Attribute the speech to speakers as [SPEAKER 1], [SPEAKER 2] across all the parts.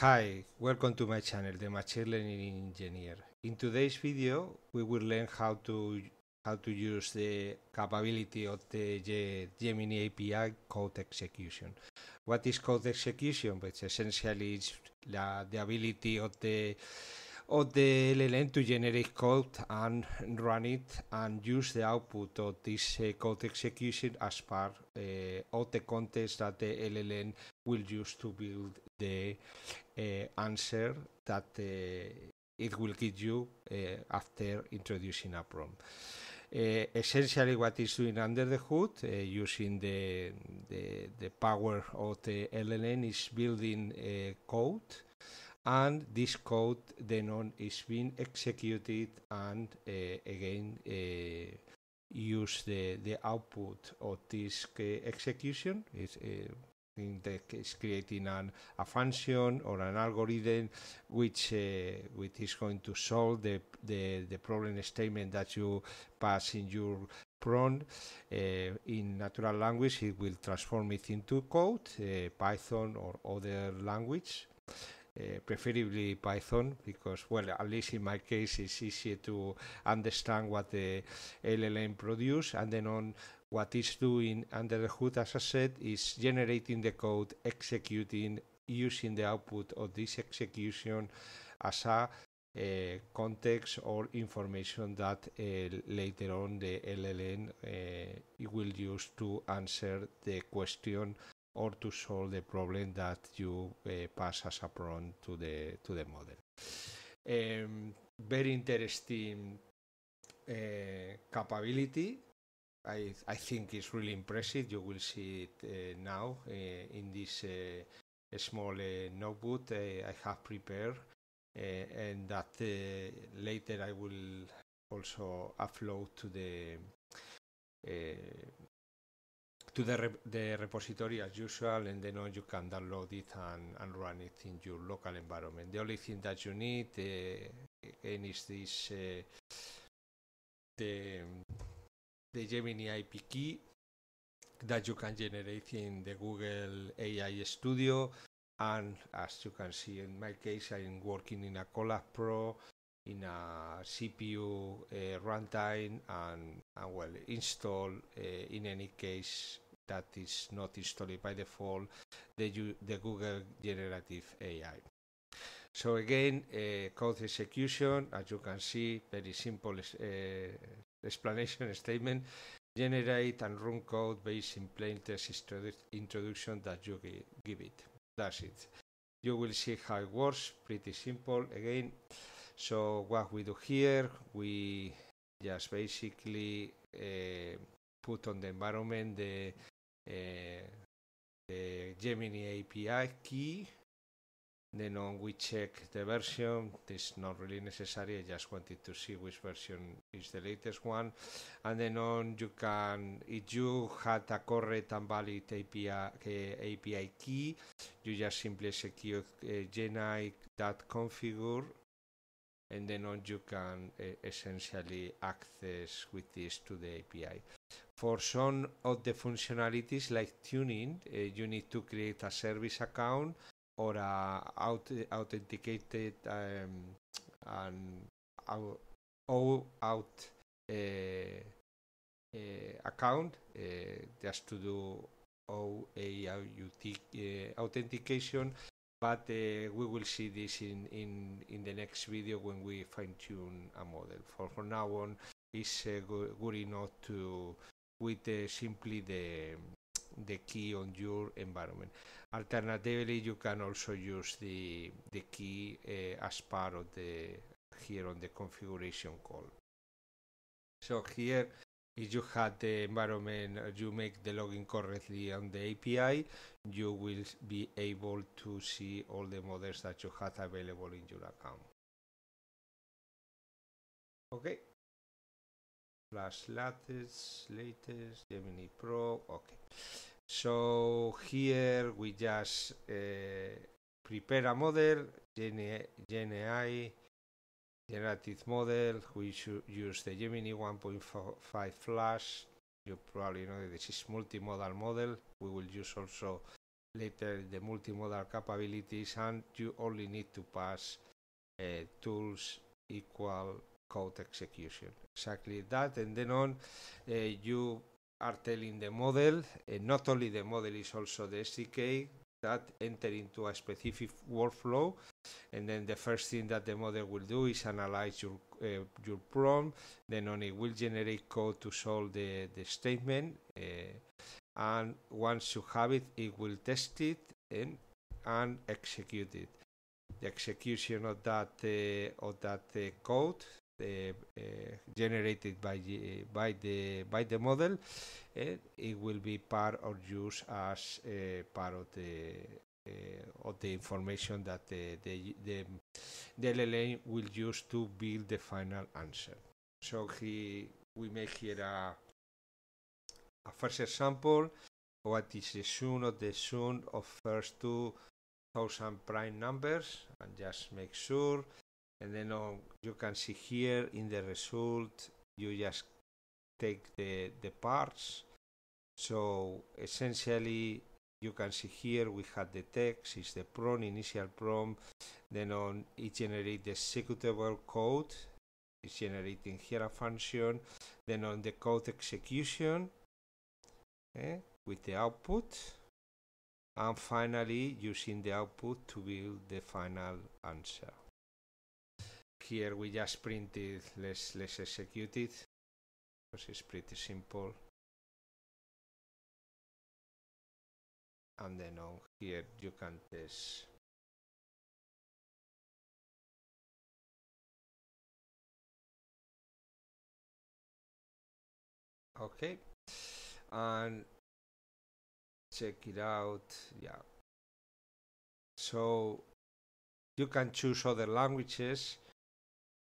[SPEAKER 1] Hi, welcome to my channel, the Machine Learning Engineer. In today's video, we will learn how to how to use the capability of the Gemini API code execution. What is code execution? Which essentially is the, the ability of the of the LLM to generate code and run it and use the output of this uh, code execution as part uh, of the context that the LLM will use to build the uh, answer that uh, it will give you uh, after introducing a prompt. Uh, essentially, what is doing under the hood using the, the, the power of the LLM is building code and this code then on is being executed and uh, again uh, use the, the output of this uh, execution is in the case creating an, a function or an algorithm which which is going to solve the, the, the problem statement that you pass in your prompt in natural language it will transform it into code python or other language Eh, preferably Python, because, well, at least in my case, it's easier to understand what the LLM produce, and then on what it's doing under the hood, as I said, is generating the code, executing, using the output of this execution as a uh, context or information that uh, later on the LLM uh, will use to answer the question or to solve the problem that you uh, pass as a prompt to the to the model. Um, very interesting uh, capability. I, I think it's really impressive. You will see it uh, now uh, in this uh, small uh, notebook I have prepared, and that later I will also upload to the to the, the repository as usual and then you can download it and, run it in your local environment. The only thing that you need eh, is this uh, the, Gemini IP key that you can generate in the Google AI Studio and as you can see in my case I'm working in a Colab Pro in a CPU eh, runtime and, and well install in any case that is not installed by default the, the Google Generative AI. So again, uh, code execution, as you can see, very simple uh, explanation statement, generate and run code based in plain text introduction that you give it. That's it. You will see how it works, pretty simple again. So what we do here, we just basically uh, put on the environment the eh, de Gemini API key, then non we check the version, this not really necessary, I just wanted to see which version is the latest one, and then on you can, if you had a correct and valid API, uh, eh, API key, you just simply secure uh, eh, configure and then on you can uh, essentially access with this to the API. For some of the functionalities like tuning, uh, you need to create a service account or a aut authenticated um, an out, out uh, eh, uh, eh, account just to do OAuth authentication. But we will see this in, in, in the next video when we fine tune a model. For, for now on, it's uh, good, good enough to with simply the the key on your environment. Alternatively, you can also use the the key uh, as part of the here on the configuration call. So here, if you had the environment, you make the login correctly on the API, you will be able to see all the models that you had available in your account. Okay. Flash latest, latest, Gemini Pro, okay. So here we just uh, prepare a model, GNI, generative model, we should use the Gemini 1.5 Flash, you probably know this is multimodal model, we will use also later the multimodal capabilities and you only need to pass uh, tools equal code execution. Exactly that. And then on, uh, you are telling the model, and not only the model is also the SDK that enter into a specific workflow. And then the first thing that the model will do is analyze your uh, your prompt. Then on it will generate code to solve the the statement. Uh, and once you have it, it will test it and and execute it. The execution of that uh, of that uh, code Eh, eh, generated by by the by the model, eh, it will be part or used as part of the uh, of the information that the, the, the, the LLM will use to build the final answer. So he, we make here a, a first example what is the sum of the sum of first two thousand prime numbers and just make sure and then on, oh, you can see here in the result you just take the the parts so essentially you can see here we had the text is the prompt initial prompt then on it generate the executable code it's generating here a function then on the code execution eh, with the output and finally using the output to build the final answer here we just printed let's let's
[SPEAKER 2] execute it because it's pretty simple and then on here you can test okay and check it out yeah so
[SPEAKER 1] you can choose other languages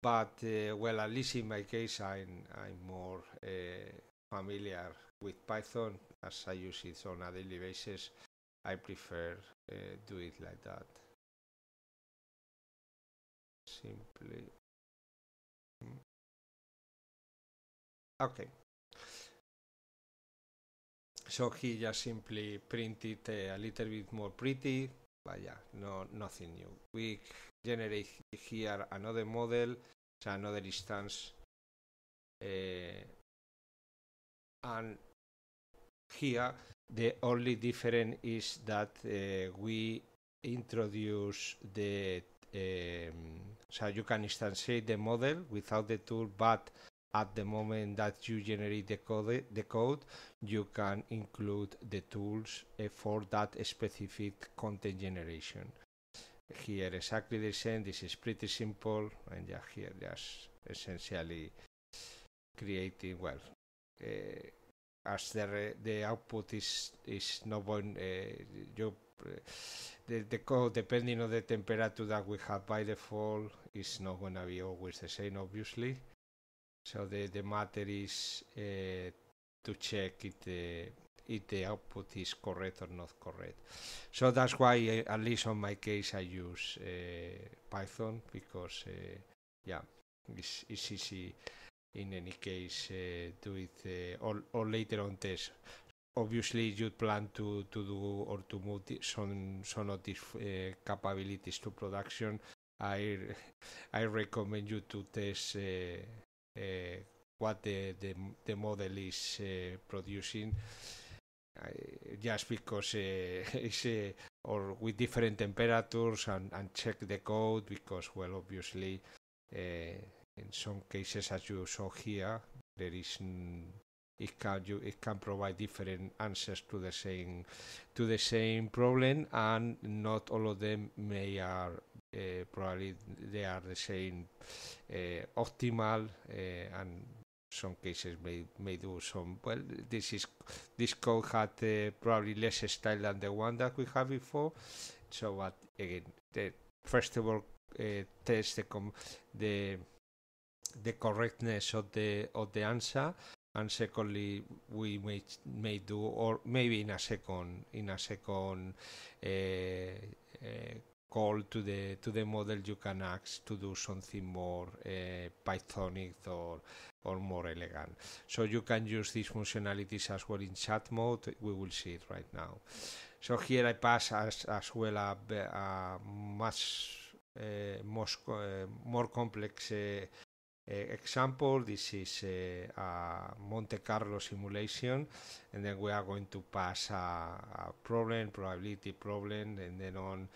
[SPEAKER 1] but uh, well, at least in my case, I'm I'm more uh, familiar with Python as I use
[SPEAKER 2] it on a daily basis. I prefer uh, do it like that. Simply. Hmm. Okay. So he
[SPEAKER 1] just simply printed a little bit more pretty, but yeah, no, nothing new. We generate here another model another distance uh, and here the only difference is that uh, we introduce the um, eh, so you can instantiate the model without the tool but at the moment that you generate the code the code you can include the tools uh, for that specific content generation here exactly the same this is pretty simple and yeah here just essentially creating well uh, as the the output is is not going. uh, you uh, the, the code depending on the temperature that we have by default is not going to be always the same obviously so the the matter is uh, to check it if the output is correct or not correct. So that's why, eh, at least on my case, I use uh, Python because, uh, yeah, it's, it's, easy. In any case, do it or, or later on test. Obviously, you plan to, to do or to move some some of these capabilities to production. I I recommend you to test what the, the the model is producing just because it's or with different temperatures and, and check the code because well obviously eh, in some cases as you saw here there is it can you it can provide different answers to the same to the same problem and not all of them may are uh, probably they are the same uh, optimal uh, and some cases may may do some well this is this code had uh, probably less style than the one that we have before so but again the first of all uh, test the com- the the correctness of the of the answer and secondly we may may do or maybe in a second in a second uh, uh call to the to the model you can ask to do something more uh, Pythonic or or more elegant. So you can use these functionalities as well in chat mode. We will see it right now. So here I pass as, as well a, a much uh, most, uh, more complex uh, Eh, example this is eh, a Monte Carlo simulation and then we are going to pass a, a problem probability problem and then on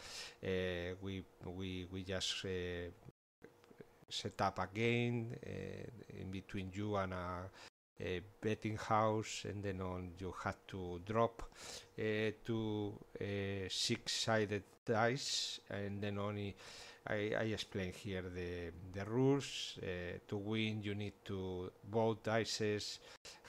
[SPEAKER 1] eh, we we we just set up a game in between you and a a betting house and then on you had to drop uh, to uh, six-sided dice and then only I, I explain here the, the rules. Uh, to win, you need to both dices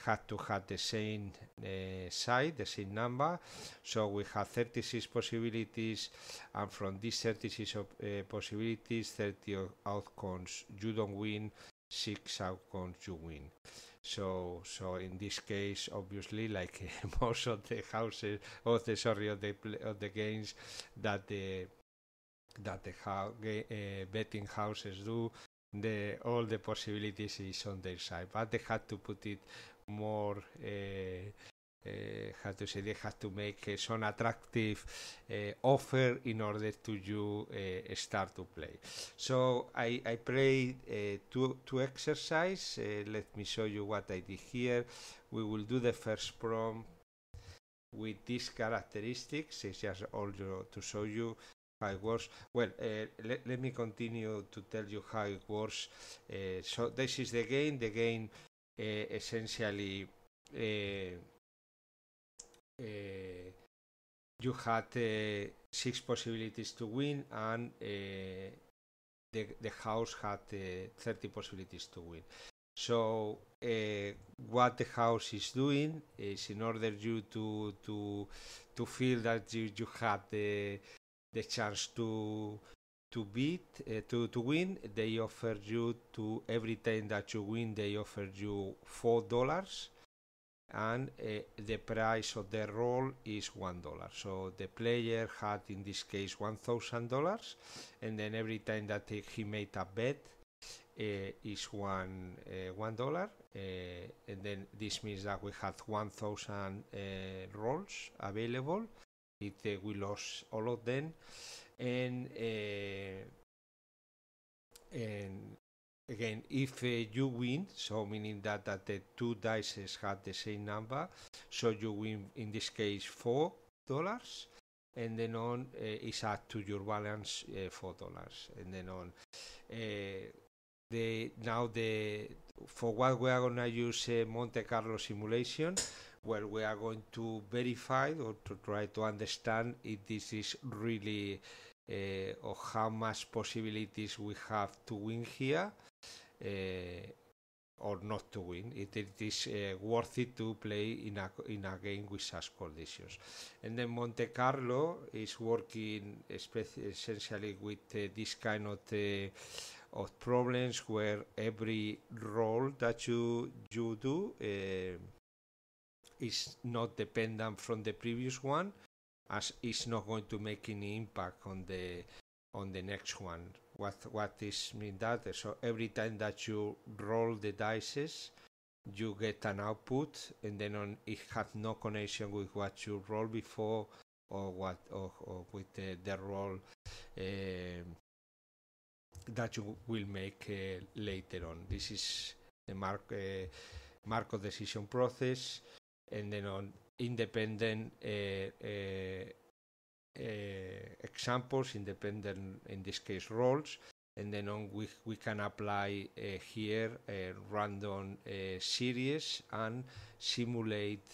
[SPEAKER 1] have to have the same uh, side, the same number. So we have 36 possibilities, and from these 36 of, uh, possibilities, 30 outcomes you don't win, six outcomes you win. So, so in this case, obviously, like most of the houses, of the sorry, of the of the games that the that the uh, betting houses do. The, all the possibilities is on their side, but they had to put it more. Uh, uh, how to say they had to make uh, some attractive offer in order to you start to play. So I, I play two two exercise. let me show you what I did here. We will do the first prompt with these characteristics. It's just also to show you how it works. Well, uh, let me continue to tell you how it works. Uh, so this is the game. The game uh, essentially uh, uh, you had uh, six possibilities to win, and the the house had thirty possibilities to win. So what the house is doing is in order you to to to feel that you you had the the chance to to beat uh, to to win they offer you to every time that you win they offer you four dollars and uh, the price of the roll is one dollar so the player had in this case one thousand dollars and then every time that he made a bet uh, is one one dollar and then this means that we had 1000 rolls available it, we lost all of them, and eh, and again if uh, you win so meaning that that the two dice had the same number so you win in this case four dollars and then on uh, eh, is add to your balance uh, four dollars and then on uh, the now the for what we are gonna use monte carlo simulation where we are going to verify or to try to understand if this is really uh, or how much possibilities we have to win here uh, or not to win. It, it is uh, worth it to play in a, in a game with such conditions. And then Monte Carlo is working essentially with this kind of of problems where every role that you you do is not dependent from the previous one, as it's not going to make any impact on the on the next one. What what is mean that? So every time that you roll the dice you get an output, and then on, it has no connection with what you roll before or what or, or with the, the roll uh, that you will make uh, later on. This is the mark uh, Markov decision process and then on independent eh, eh, eh, examples, independent in this case roles, and then on we, we can apply uh, here random uh, series and simulate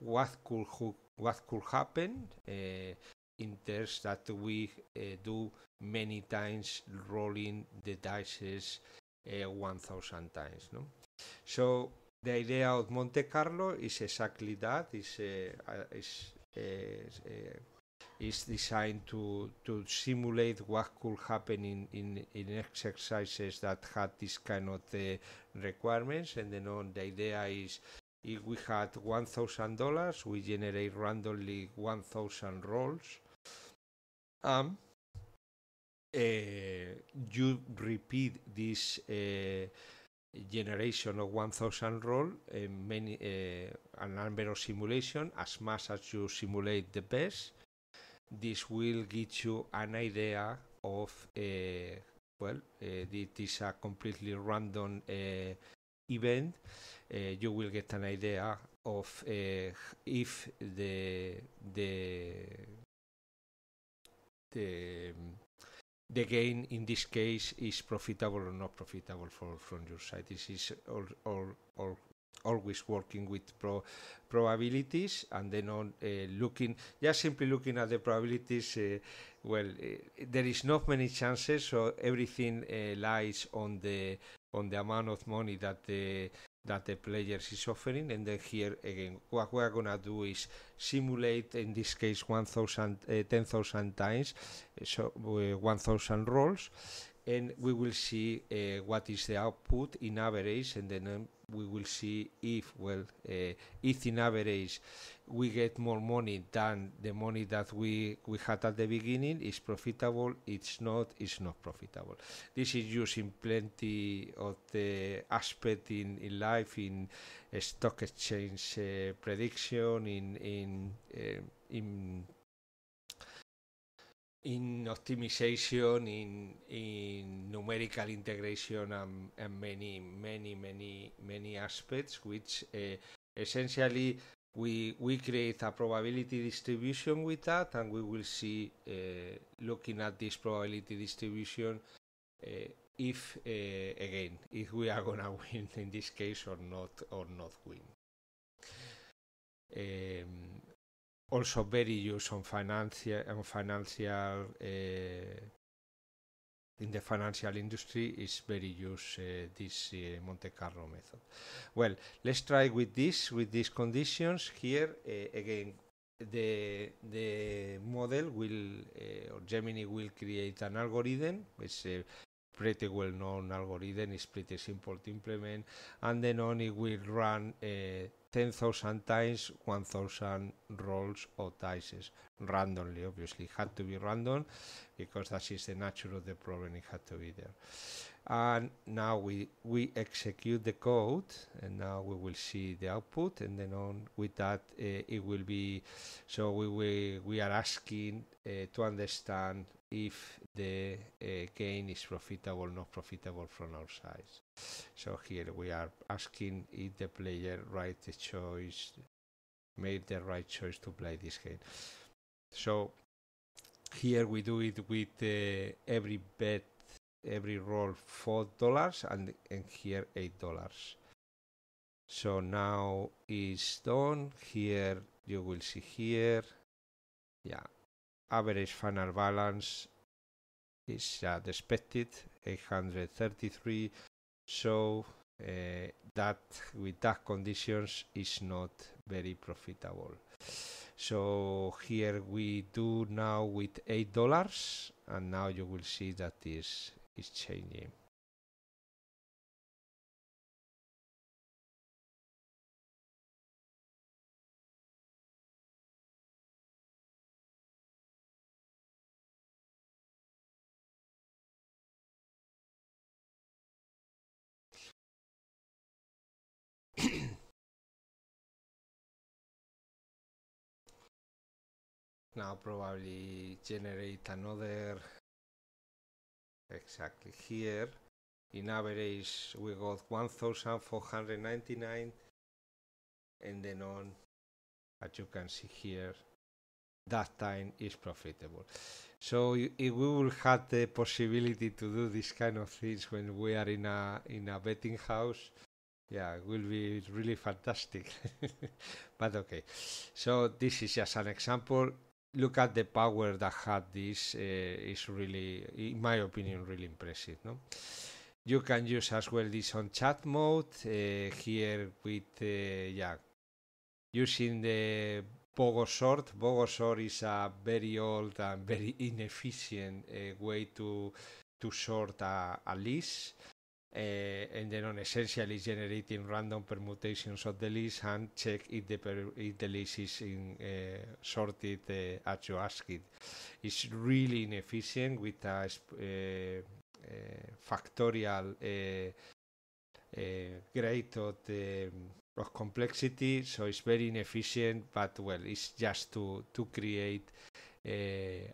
[SPEAKER 1] what could what could happen in terms that we do many times rolling the dice 1000 times no so de idea od Monte Carlo is exactly that. Is is is designed to to simulate what could happen in in, in exercises that had this kind of eh, requirements. And then on the idea is if we had one thousand dollars, we generate randomly one thousand rolls. Um, uh, you repeat this. Uh, generation of 1000 roll and eh, many uh, eh, a number of simulation as much as you simulate the best this will give you an idea of uh, well it is a completely random event you will get an idea of if the the the the gain in this case is profitable or not profitable for, from your side. This is all, all, all always working with pro probabilities and then on uh, looking just simply looking at the probabilities uh, well uh, there is not many chances so everything uh, lies on the on the amount of money that the that the players is offering and then here again what we're gonna do is simulate in this case 1000 uh, eh, 10,000 times eh, so uh, eh, 1000 rolls and we will see uh, what is the output in average and then um, we will see if well uh, if in average we get more money than the money that we we had at the beginning is profitable it's not it's not profitable this is using plenty of the aspect in, in life in uh, stock exchange uh, prediction in in uh, in in optimization, in in numerical integration, and, and many many many many aspects, which uh, essentially we we create a probability distribution with that, and we will see uh, looking at this probability distribution. Uh, if again if we are gonna win in this case or not or not win um, also very used on financial on financial eh, in the financial industry is very used uh, this uh, Monte Carlo method. Well, let's try with this with these conditions here uh, again. The the model will or Gemini will create an algorithm. It's a pretty well known algorithm. It's pretty simple to implement, and then only will run 10,000 times 1,000 rolls or dices randomly. Obviously, it had to be random because that is the nature of the problem. It had to be there. And now we, we execute the code, and now we will see the output. And then on with that, uh, it will be so we, we, we are asking uh, to understand if the uh, gain is profitable not profitable from our side. So here we are asking if the player right the choice, made the right choice to play this game. So here we do it with uh, every bet, every roll four dollars, and and here eight dollars. So now is done. Here you will see here, yeah average final balance is as uh, expected 833 so uh, that with that conditions is not very profitable so here we do now with eight dollars and now
[SPEAKER 2] you will see that is is changing now probably generate another
[SPEAKER 1] exactly here in average we got 1499 and then on as you can see here that time is profitable so if we will have the possibility to do this kind of things when we are in a in a betting house yeah it will be really fantastic but okay so this is just an example look at the power that had this uh, is really, in my opinion, really impressive. No? You can use as well this on chat mode uh, here with uh, yeah using the Bogo sort. Bogo sort is a very old and very inefficient way to to sort a, a list. Uh, and then on essential is generating random permutations of the list and check if the, per- if the list is in, uh, sorted uh, eh, as you ask it. It's really inefficient with a factorial grade of, the, of complexity, so it's very inefficient. But well, it's just to to create an,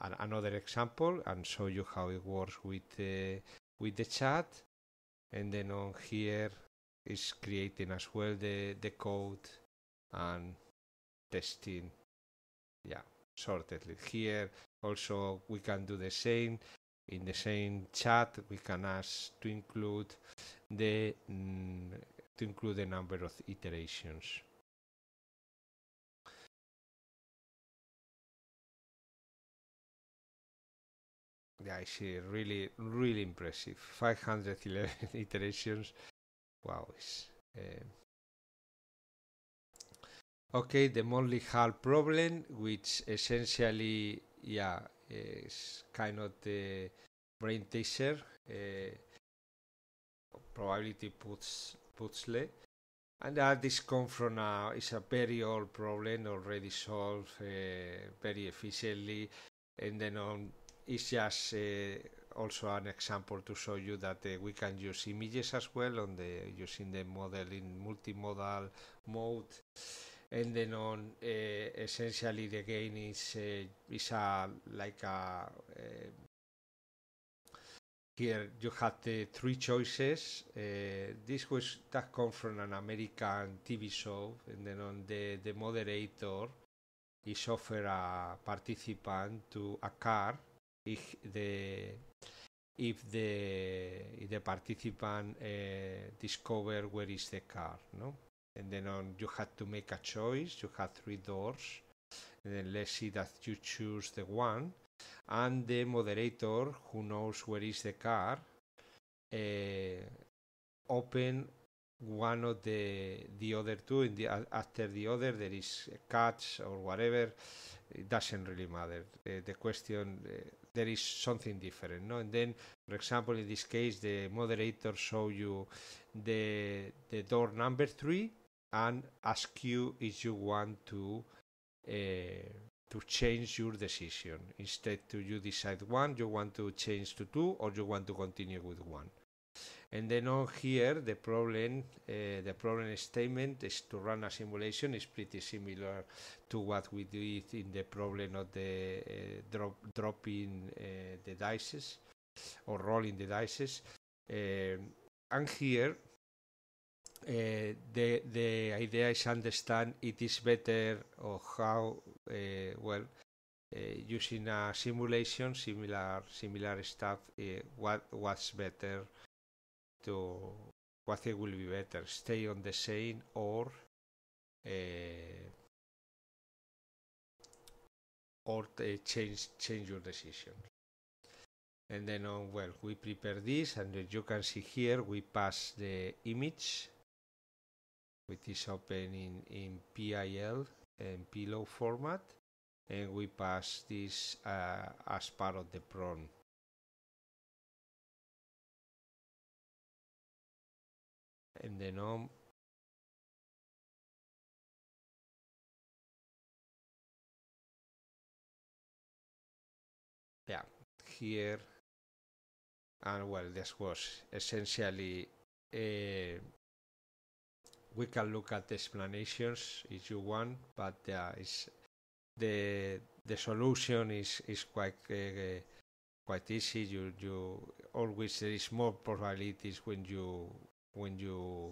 [SPEAKER 1] another example and show you how it works with with the chat and then on here is creating as well the, the code and testing yeah sortedly here also we can do the same in the same chat we can ask to include the
[SPEAKER 2] mm, to include the number of iterations yeah, I see. Really, really impressive. 511 iterations.
[SPEAKER 1] Wow. It's, uh... Okay, the Monley Hall problem, which essentially, yeah, is kind of the brain teaser. Uh, probability puts puzzle. And uh, this comes from a, it's a very old problem already solved uh, very efficiently. And then on is just uh, also an example to show you that uh, we can use images as well on the using the model in multimodal mode and then on uh, essentially the gain is uh, is a like a uh, here you have the three choices uh, this was that come from an american tv show and then on the the moderator is offer a participant to a car if the if the if the participant uh, discover where is the car no and then on you had to make a choice you had three doors and then let's see that you choose the one and the moderator who knows where is the car uh, open one of the the other two and the, after the other there is catch or whatever it doesn't really matter uh, the question eh, there is something different no and then for example in this case the moderator show you the the door number three and ask you if you want to uh, to change your decision instead to you decide one you want to change to two or you want to continue with one and then on here, the problem, uh, the problem statement is to run a simulation is pretty similar to what we did in the problem of the uh, drop, dropping uh, the dices or rolling the dices. Um, and here, uh, the the idea is understand it is better or how uh, well uh, using a simulation, similar similar stuff, uh, what was better to what it will be better, stay on the same or uh, or eh, change change your decision. And then on well, we prepare this, and as you can see here, we pass the image, which is open in in PIL
[SPEAKER 2] and Pillow format, and we pass this uh, as part of the prompt. and then um yeah here and well this was essentially
[SPEAKER 1] uh, we can look at the explanations if you want but yeah, it's the the solution is is quite uh, quite easy you you always there is more probabilities when you when you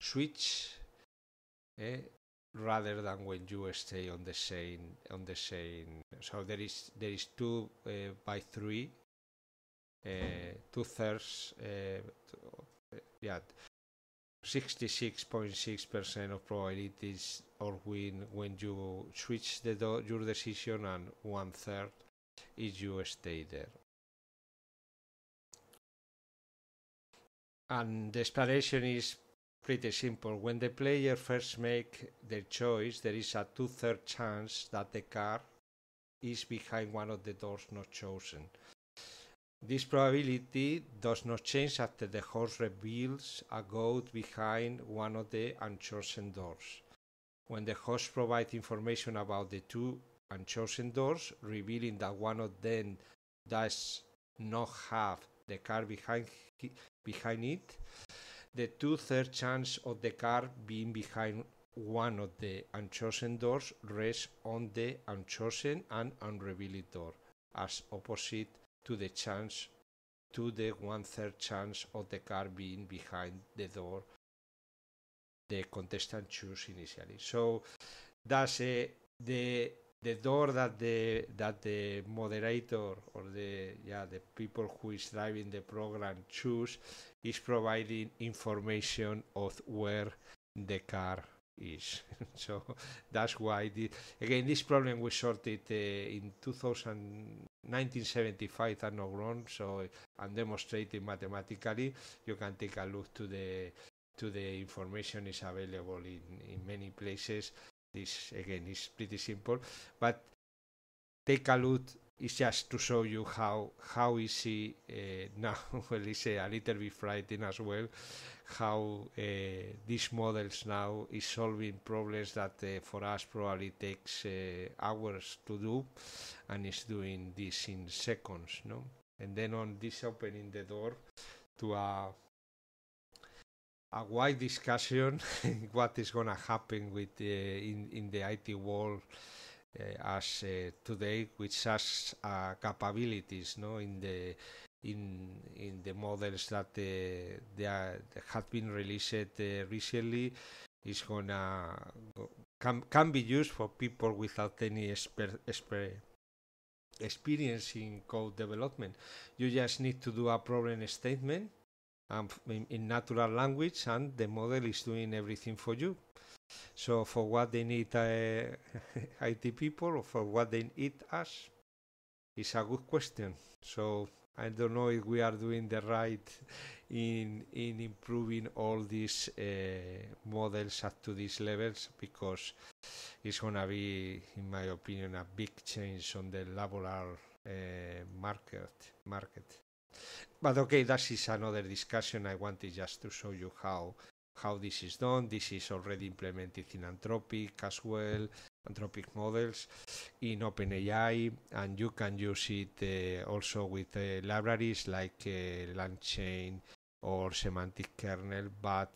[SPEAKER 1] switch eh, rather than when you stay on the same on the same so there is there is two uh, by three uh, eh, two thirds uh, eh, yeah 66.6% of probabilities or win when you switch the do- your decision and one third if you stay there And the explanation is pretty simple. When the player first make their choice, there is a two-third chance that the car is behind one of the doors not chosen. This probability does not change after the horse reveals a goat behind one of the unchosen doors. When the host provides information about the two unchosen doors, revealing that one of them does not have the car behind behind it, the two third chance of the car being behind one of the unchosen doors rests on the unchosen and unrevealed door, as opposite to the chance to the one third chance of the car being behind the door the contestant choose initially. So that's uh, eh, the the door that the that the moderator or the yeah the people who is driving the program choose is providing information of where the car is so that's why the, again this problem was sorted uh, in 1975 and not so uh, i'm demonstrating mathematically you can take a look to the to the information is available in, in many places again is pretty simple but take a look it's just to show you how how easy uh, now well it's a little bit frightening as well how uh, these models now is solving problems that uh, for us probably takes uh, hours to do and is doing this in seconds no and then on this opening the door to a a wide discussion what is going to happen with the, uh, in, in the IT world uh, as uh, today with such uh, capabilities no in the in in the models that uh, they are, that have been released uh, recently is gonna can, can be used for people without any exper, exper, experience in code development you just need to do a problem statement um, in natural language, and the model is doing everything for you. So for what they need uh, IT people, or for what they need us, is a good question. So I don't know if we are doing the right in in improving all these uh, models up to these levels because it's gonna be, in my opinion, a big change on the laboral uh, market market. But okay, that is another discussion. I wanted just to show you how how this is done. This is already implemented in Anthropic as well, Anthropic models in OpenAI, and you can use it uh, also with uh, libraries like uh, LangChain or Semantic Kernel. But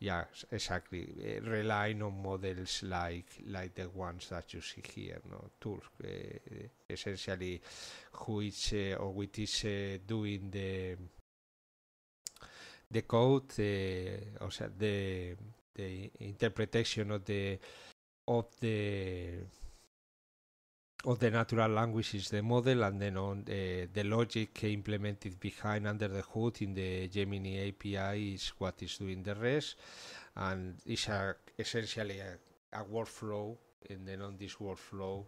[SPEAKER 1] yeah, exactly. Uh, eh, relying on models like like the ones that you see here, no tools, uh, eh, eh, essentially, who is uh, or which is doing the the code, uh, or the the interpretation of the of the of the natural language is the model, and then on the, eh, the logic implemented behind under the hood in the Gemini API is what is doing the rest, and it's a, essentially a, a workflow. And then on this workflow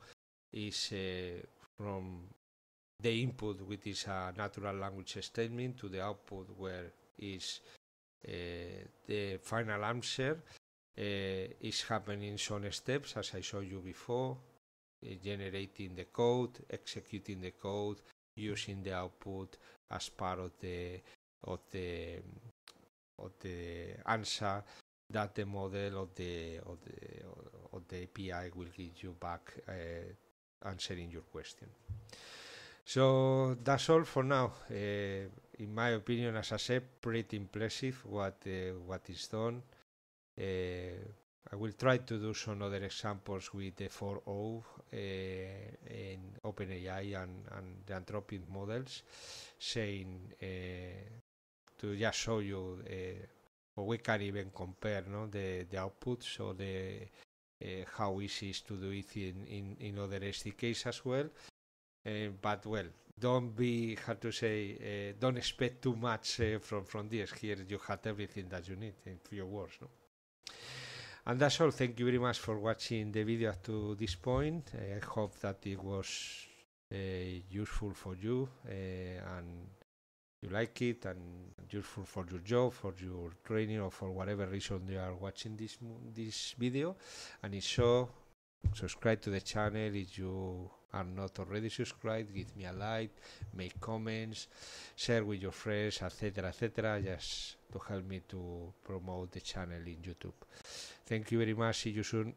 [SPEAKER 1] is uh, from the input, which is a natural language statement, to the output, where is uh, the final answer. Uh, is happening some steps, as I showed you before, Eh, generating the code, executing the code, using the output as part of the of the of the answer that the model of the of the of the API will give you back uh, answering your question. So that's all for now. Uh, in my opinion, as I said, pretty impressive what uh, what is done. I will try to do some other examples with the 4.0 eh, en OpenAI and, and, the Anthropic Models, saying eh, to just show you or eh, we can even compare no, the, the outputs or the eh, how easy is to do it in, in, in other SDKs as well. but well, don't be how to say, don't expect too much from from this. Here you have everything that you need in few words. No? And that's all. Thank you very much for watching the video up to this point. Uh, I hope that it was uh, useful for you uh, and you like it and useful for your job, for your training, or for whatever reason you are watching this this video. And if so, subscribe to the channel if you are not already subscribed. Give me a like, make comments, share with your friends, etc., etc. Just to help me to promote the channel in YouTube. Thank you very much. See you soon.